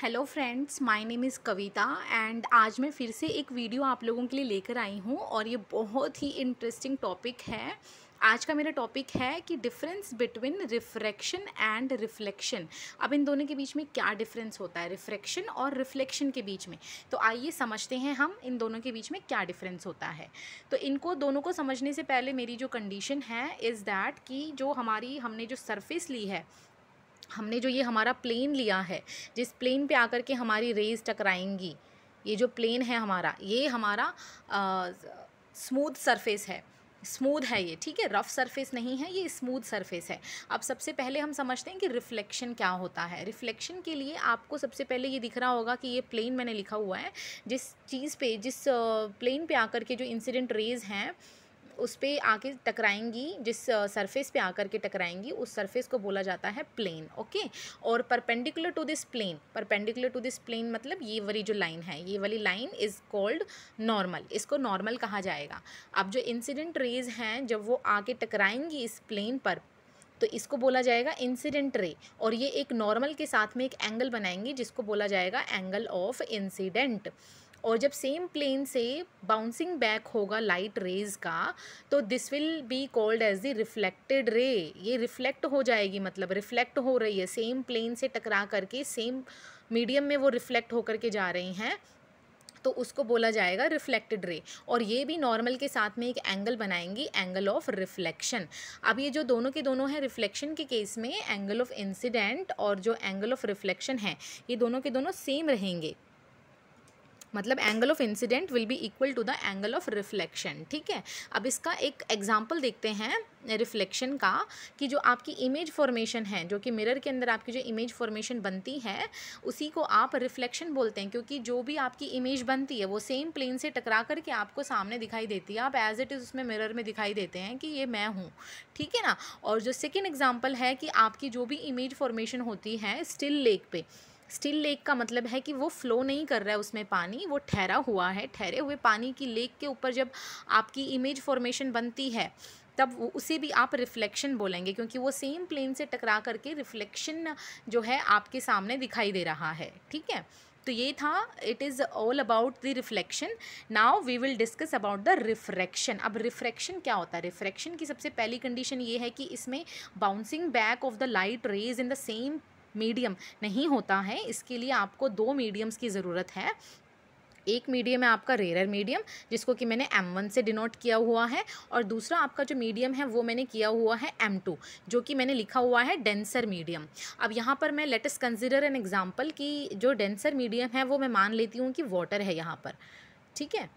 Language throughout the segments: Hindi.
hello friends my name is Kavita and आज मैं फिर से एक वीडियो आप लोगों के लिए लेकर आई हूँ और ये बहुत ही इंटरेस्टिंग टॉपिक है आज का मेरा टॉपिक है कि difference between refraction and reflection अब इन दोनों के बीच में क्या डिफरेंस होता है रिफ्रैक्शन और रिफ्लेक्शन के बीच में तो आइए समझते हैं हम इन दोनों के बीच में क्या डिफरेंस होता है तो इनको दोनों को समझने से पहले मेरी जो कंडीशन है इज़ दैट कि जो हमारी हमने जो सरफेस ली है हमने जो ये हमारा प्लेन लिया है जिस प्लेन पे आकर के हमारी रेज टकराएंगी ये जो प्लेन है हमारा ये हमारा स्मूथ सरफेस है स्मूद है ये ठीक है रफ़ सरफेस नहीं है ये स्मूद सरफेस है अब सबसे पहले हम समझते हैं कि रिफ्लेक्शन क्या होता है रिफ्लेक्शन के लिए आपको सबसे पहले ये दिख रहा होगा कि ये प्लेन मैंने लिखा हुआ है जिस चीज़ पे जिस प्लेन पे आकर के जो इंसिडेंट रेज हैं उस पर आके टकराएंगी जिस सरफेस पे आकर के टकराएंगी उस सरफेस को बोला जाता है प्लेन ओके और perpendicular to this plane perpendicular to this plane मतलब ये वाली जो लाइन है ये वाली लाइन इज़ कॉल्ड नॉर्मल इसको नॉर्मल कहा जाएगा अब जो इंसिडेंट रेज हैं जब वो आके टकराएंगी इस प्लेन पर तो इसको बोला जाएगा इंसिडेंट रे और ये एक नॉर्मल के साथ में एक एंगल बनाएंगी जिसको बोला जाएगा एंगल ऑफ इंसिडेंट और जब सेम प्लेन से बाउंसिंग बैक होगा लाइट रेज का तो this will be called as the reflected ray ये रिफ्लेक्ट हो जाएगी मतलब रिफ्लेक्ट हो रही है सेम प्लेन से टकरा करके सेम मीडियम में वो रिफ्लेक्ट होकर के जा रही हैं तो उसको बोला जाएगा रिफ्लेक्टेड रे और ये भी नॉर्मल के साथ में एक एंगल बनाएंगी एंगल ऑफ रिफ्लेक्शन अब ये जो दोनों के दोनों हैं रिफ्लेक्शन के केस में एंगल ऑफ इंसिडेंट और जो एंगल ऑफ रिफ्लेक्शन है ये दोनों के दोनों सेम रहेंगे मतलब angle of incident will be equal to the angle of reflection ठीक है अब इसका एक एग्जाम्पल देखते हैं रिफ्लेक्शन का कि जो आपकी इमेज फॉर्मेशन है जो कि मिरर के अंदर आपकी जो इमेज फॉर्मेशन बनती है उसी को आप रिफ्लेक्शन बोलते हैं क्योंकि जो भी आपकी इमेज बनती है वो सेम प्लेन से टकरा करके आपको सामने दिखाई देती है आप एज इट इज़ उसमें मिरर में दिखाई देते हैं कि ये मैं हूँ ठीक है ना और जो सेकेंड एग्जाम्पल है कि आपकी जो भी इमेज फॉर्मेशन होती है स्टिल लेक पे स्टिल लेक का मतलब है कि वो फ़्लो नहीं कर रहा है उसमें पानी वो ठहरा हुआ है ठहरे हुए पानी की लेक के ऊपर जब आपकी इमेज फॉर्मेशन बनती है तब उसे भी आप रिफ्लेक्शन बोलेंगे क्योंकि वो सेम प्लेन से टकरा करके रिफ्लेक्शन जो है आपके सामने दिखाई दे रहा है ठीक है तो ये था it is all about the reflection now we will discuss about the refraction अब रिफ्रैक्शन क्या होता है रिफ्रैक्शन की सबसे पहली कंडीशन ये है कि इसमें bouncing back of the light rays in the same medium नहीं होता है इसके लिए आपको दो मीडियम्स की ज़रूरत है एक मीडियम है आपका रेयर मीडियम जिसको कि मैंने M1 से डिनोट किया हुआ है और दूसरा आपका जो मीडियम है वो मैंने किया हुआ है M2 जो कि मैंने लिखा हुआ है डेंसर मीडियम अब यहाँ पर मैं लेटेस्ट कंसिडर एन एग्जाम्पल कि जो डेंसर मीडियम है वो मैं मान लेती हूँ कि वाटर है यहाँ पर ठीक है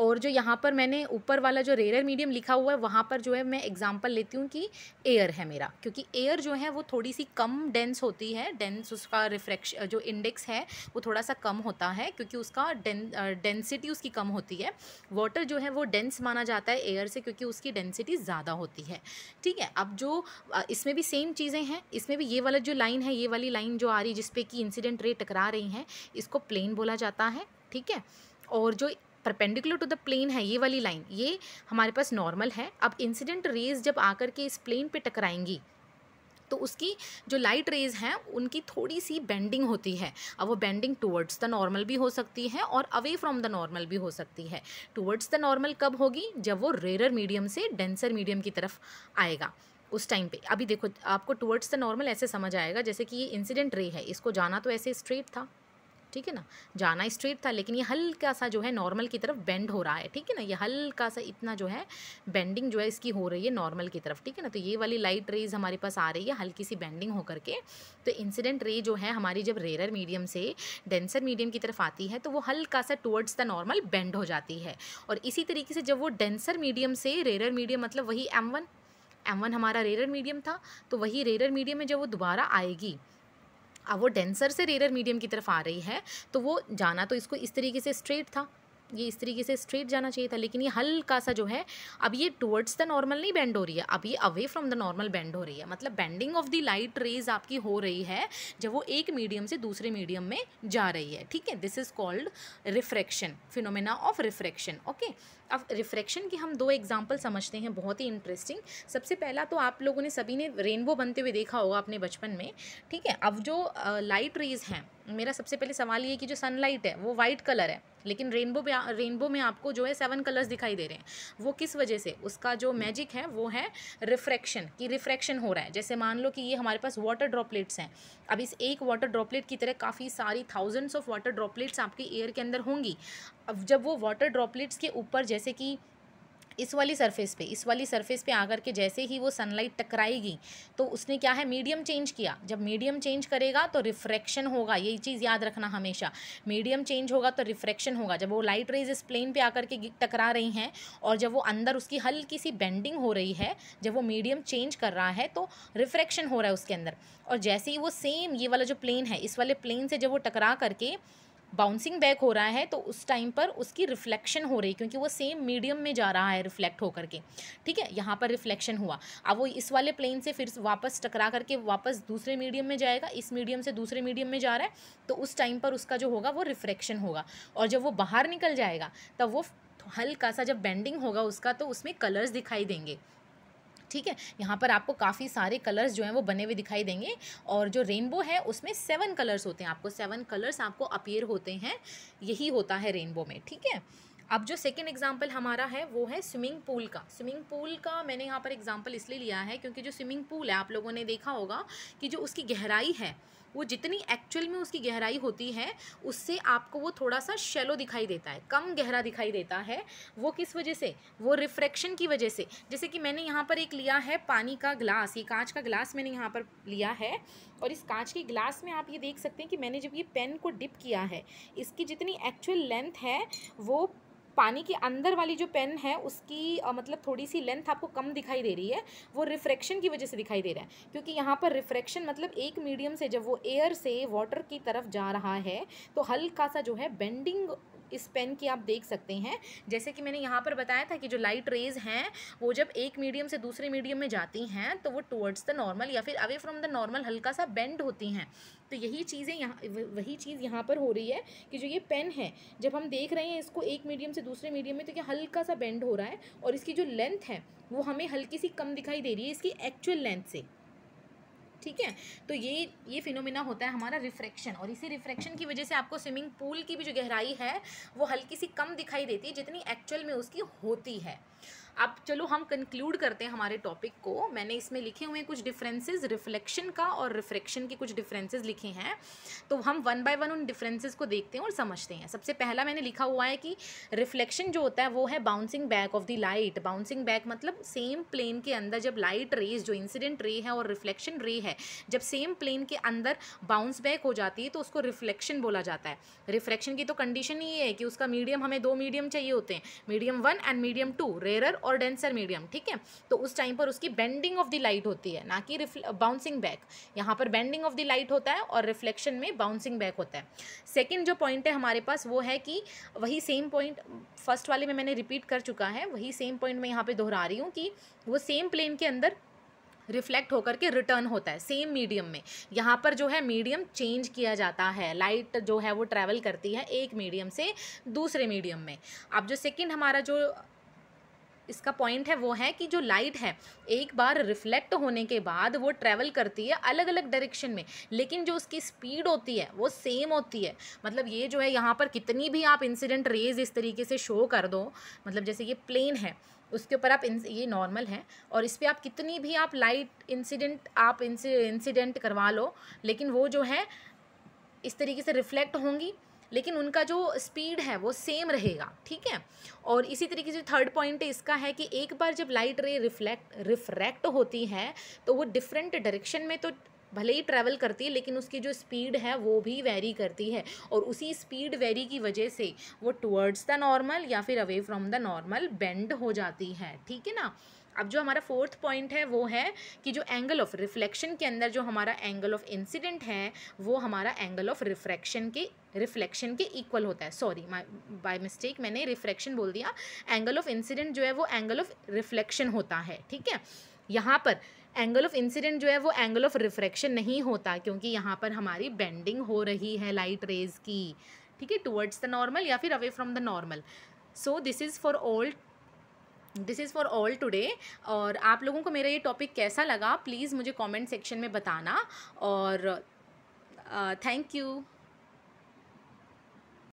और जो यहाँ पर मैंने ऊपर वाला जो रेयर मीडियम लिखा हुआ है वहाँ पर जो है मैं एग्जाम्पल लेती हूँ कि एयर है मेरा क्योंकि एयर जो है वो थोड़ी सी कम डेंस होती है डेंस उसका रिफ्रैक्श जो इंडेक्स है वो थोड़ा सा कम होता है क्योंकि उसका डेंसिटी उसकी कम होती है वाटर जो है वो डेंस माना जाता है एयर से क्योंकि उसकी डेंसिटी ज़्यादा होती है ठीक है अब जो इसमें भी सेम चीज़ें हैं इसमें भी ये वाला जो लाइन है ये वाली लाइन जो आ रही है जिसपे कि इंसिडेंट रे टकरा रही हैं इसको प्लेन बोला जाता है ठीक है और जो परपेंडिकुलर टू द प्लेन है ये वाली लाइन ये हमारे पास नॉर्मल है अब इंसिडेंट रेज जब आकर के इस प्लेन पे टकराएंगी तो उसकी जो लाइट रेज हैं उनकी थोड़ी सी बेंडिंग होती है अब वो बेंडिंग टुवर्ड्स द नॉर्मल भी हो सकती है और अवे फ्रॉम द नॉर्मल भी हो सकती है टुवर्ड्स द नॉर्मल कब होगी जब वो रेरर मीडियम से डेंसर मीडियम की तरफ आएगा उस टाइम पे अभी देखो आपको टुवर्ड्स द नॉर्मल ऐसे समझ आएगा जैसे कि ये इंसिडेंट रे है इसको जाना तो ऐसे स्ट्रेट था ठीक है ना जाना स्ट्रेट था लेकिन ये हल्का सा जो है नॉर्मल की तरफ बेंड हो रहा है ठीक है ना ये हल्का सा इतना जो है बेंडिंग जो है इसकी हो रही है नॉर्मल की तरफ ठीक है ना तो ये वाली लाइट रेज हमारे पास आ रही है हल्की सी बेंडिंग हो करके तो इंसिडेंट रे जो है हमारी जब रेरर मीडियम से डेंसर मीडियम की तरफ आती है तो वो हल्का सा टूवर्ड्स द नॉर्मल बेंड हो जाती है और इसी तरीके से जब वो डेंसर मीडियम से रेरर मीडियम मतलब वही एम वन एम वन हमारा रेरर मीडियम था तो वही रेरर मीडियम में जब वो दोबारा आएगी अब वो डेंसर से रेयर मीडियम की तरफ आ रही है तो वो जाना तो इसको इस तरीके से स्ट्रेट था ये इस तरीके से स्ट्रेट जाना चाहिए था लेकिन ये हल्का सा जो है अब ये टुवर्ड्स द नॉर्मल नहीं बेंड हो रही है अब ये away from the normal bend हो रही है मतलब bending of the light rays आपकी हो रही है जब वो एक मीडियम से दूसरे मीडियम में जा रही है ठीक है this is called refraction phenomena of refraction okay अब रिफ्रैक्शन की हम दो एग्जाम्पल समझते हैं बहुत ही इंटरेस्टिंग सबसे पहला तो आप लोगों ने सभी ने रेनबो बनते हुए देखा होगा अपने बचपन में ठीक है अब जो लाइट रेज हैं मेरा सबसे पहले सवाल ये कि जो सनलाइट है वो वाइट कलर है लेकिन रेनबो में रेनबो में आपको जो है सेवन कलर्स दिखाई दे रहे हैं वो किस वजह से उसका जो मैजिक है वो है रिफ्रैक्शन कि रिफ्रैक्शन हो रहा है जैसे मान लो कि ये हमारे पास वाटर ड्रॉपलेट्स हैं अब इस एक वाटर ड्रॉपलेट की तरह काफ़ी सारी थाउजेंड्स ऑफ वाटर ड्रॉपलेट्स आपके एयर के अंदर होंगी अब जब वो वाटर ड्रॉपलेट्स के ऊपर जैसे कि इस वाली सरफेस पे इस वाली सरफेस पे आकर के जैसे ही वो सनलाइट टकराएगी तो उसने क्या है मीडियम चेंज किया जब मीडियम चेंज करेगा तो रिफ्रैक्शन होगा यही चीज़ याद रखना हमेशा मीडियम चेंज होगा तो रिफ्रैक्शन होगा जब वो लाइट रेज इस प्लेन पर आकर के टकरा रही हैं और जब वो अंदर उसकी हल्की सी बेंडिंग हो रही है जब वो मीडियम चेंज कर रहा है तो रिफ्रैक्शन हो रहा है उसके अंदर और जैसे ही वो सेम ये वाला जो प्लेन है इस वाले प्लेन से जब वो टकरा करके बाउंसिंग बैक हो रहा है तो उस टाइम पर उसकी रिफ्लेक्शन हो रही है क्योंकि वो सेम मीडियम में जा रहा है रिफ्लेक्ट होकर के ठीक है यहाँ पर रिफ्लेक्शन हुआ अब वो इस वाले प्लेन से फिर वापस टकरा करके वापस दूसरे मीडियम में जाएगा इस मीडियम से दूसरे मीडियम में जा रहा है तो उस टाइम पर उसका जो होगा वो रिफ्लेक्शन होगा और जब वो बाहर निकल जाएगा तब वो हल्का सा जब बेंडिंग होगा उसका तो उसमें कलर्स दिखाई देंगे ठीक है यहाँ पर आपको काफ़ी सारे कलर्स जो हैं वो बने हुए दिखाई देंगे और जो रेनबो है उसमें सेवन कलर्स होते हैं आपको सेवन कलर्स आपको अपेयर होते हैं यही होता है रेनबो में ठीक है अब जो सेकेंड एग्जाम्पल हमारा है वो है स्विमिंग पूल का स्विमिंग पूल का मैंने यहाँ पर एग्जाम्पल इसलिए लिया है क्योंकि जो स्विमिंग पूल है आप लोगों ने देखा होगा कि जो उसकी गहराई है वो जितनी एक्चुअल में उसकी गहराई होती है उससे आपको वो थोड़ा सा शेलो दिखाई देता है कम गहरा दिखाई देता है वो किस वजह से वो रिफ्रैक्शन की वजह से जैसे कि मैंने यहाँ पर एक लिया है पानी का ग्लास ये कांच का ग्लास मैंने यहाँ पर लिया है और इस कांच के ग्लास में आप ये देख सकते हैं कि मैंने जब ये पेन को डिप किया है इसकी जितनी एक्चुअल लेंथ है वो पानी के अंदर वाली जो पेन है उसकी आ, मतलब थोड़ी सी लेंथ आपको कम दिखाई दे रही है वो रिफ्रैक्शन की वजह से दिखाई दे रहा है क्योंकि यहाँ पर रिफ्रैक्शन मतलब एक मीडियम से जब वो एयर से वाटर की तरफ जा रहा है तो हल्का सा जो है बेंडिंग इस पेन की आप देख सकते हैं जैसे कि मैंने यहाँ पर बताया था कि जो लाइट रेज हैं वो जब एक मीडियम से दूसरे मीडियम में जाती हैं तो वो टुवर्ड्स द नॉर्मल या फिर अवे फ्रॉम द नॉर्मल हल्का सा बेंड होती हैं तो यही चीज़ें यहाँ वही चीज़ यहाँ पर हो रही है कि जो ये पेन है जब हम देख रहे हैं इसको एक मीडियम से दूसरे मीडियम में तो ये हल्का सा बेंड हो रहा है और इसकी जो लेंथ है वो हमें हल्की सी कम दिखाई दे रही है इसकी एक्चुअल लेंथ से ठीक है तो ये ये फिनोमिना होता है हमारा रिफ्रैक्शन और इसी रिफ्रैक्शन की वजह से आपको स्विमिंग पूल की भी जो गहराई है वो हल्की सी कम दिखाई देती है जितनी एक्चुअल में उसकी होती है अब चलो हम कंक्लूड करते हैं हमारे टॉपिक को मैंने इसमें लिखे हुए कुछ डिफरेंसेस रिफ्लेक्शन का और रिफ्रेक्शन के कुछ डिफरेंसेस लिखे हैं तो हम वन बाय वन उन डिफरेंसेस को देखते हैं और समझते हैं सबसे पहला मैंने लिखा हुआ है कि रिफ्लेक्शन जो होता है वो है bouncing back of the light bouncing back मतलब सेम प्लेन के अंदर जब लाइट रेज जो इंसिडेंट रे है और रिफ्लेक्शन रे है जब सेम प्लेन के अंदर बाउंस बैक हो जाती है तो उसको रिफ्लेक्शन बोला जाता है रिफ्लेक्शन की तो कंडीशन ही है कि उसका मीडियम हमें दो मीडियम चाहिए होते हैं medium one and medium two rarer और डेंसर मीडियम ठीक है तो उस टाइम पर उसकी बेंडिंग ऑफ द लाइट होती है ना कि बाउंसिंग बैक यहाँ पर बेंडिंग ऑफ द लाइट होता है और रिफ्लेक्शन में बाउंसिंग बैक होता है सेकेंड जो पॉइंट है हमारे पास वो है कि वही सेम पॉइंट फर्स्ट वाले में मैंने रिपीट कर चुका है वही सेम पॉइंट मैं यहाँ पर दोहरा रही हूँ कि वो सेम प्लेन के अंदर रिफ्लेक्ट होकर के रिटर्न होता है सेम मीडियम में यहाँ पर जो है मीडियम चेंज किया जाता है लाइट जो है वो ट्रैवल करती है एक मीडियम से दूसरे मीडियम में अब जो सेकंड हमारा जो इसका पॉइंट है वो है कि जो लाइट है एक बार रिफ्लेक्ट होने के बाद वो ट्रैवल करती है अलग अलग डायरेक्शन में लेकिन जो उसकी स्पीड होती है वो सेम होती है मतलब ये जो है यहाँ पर कितनी भी आप इंसिडेंट रेज इस तरीके से शो कर दो मतलब जैसे ये प्लेन है उसके ऊपर आप ये नॉर्मल है और इस पर आप कितनी भी आप लाइट इंसिडेंट आप इंसिडेंट करवा लो लेकिन वो जो है इस तरीके से रिफ्लेक्ट होंगी लेकिन उनका जो स्पीड है वो सेम रहेगा ठीक है और इसी तरीके से थर्ड पॉइंट इसका है कि एक बार जब लाइट रे रिफ्लेक्ट रिफ्रैक्ट होती है तो वो डिफरेंट डायरेक्शन में तो भले ही ट्रैवल करती है लेकिन उसकी जो स्पीड है वो भी वेरी करती है और उसी स्पीड वेरी की वजह से वो टुवर्ड्स द नॉर्मल या फिर away from the normal bend हो जाती है ठीक है ना अब जो हमारा फोर्थ पॉइंट है वो है कि जो एंगल ऑफ रिफ्लेक्शन के अंदर जो हमारा एंगल ऑफ इंसिडेंट है वो हमारा एंगल ऑफ रिफ्रैक्शन के रिफ्लेक्शन के इक्वल होता है सॉरी बाय मिस्टेक मैंने रिफ्रैक्शन बोल दिया एंगल ऑफ इंसिडेंट जो है वो एंगल ऑफ रिफ्लेक्शन होता है ठीक है यहाँ पर एंगल ऑफ इंसिडेंट जो है वो एंगल ऑफ रिफ्रैक्शन नहीं होता क्योंकि यहाँ पर हमारी बेंडिंग हो रही है लाइट रेज की ठीक है टुवर्ड्स द नॉर्मल या फिर away from the normal so this is for all this is for all today और आप लोगों को मेरा ये टॉपिक कैसा लगा प्लीज़ मुझे कमेंट सेक्शन में बताना और थैंक uh, यू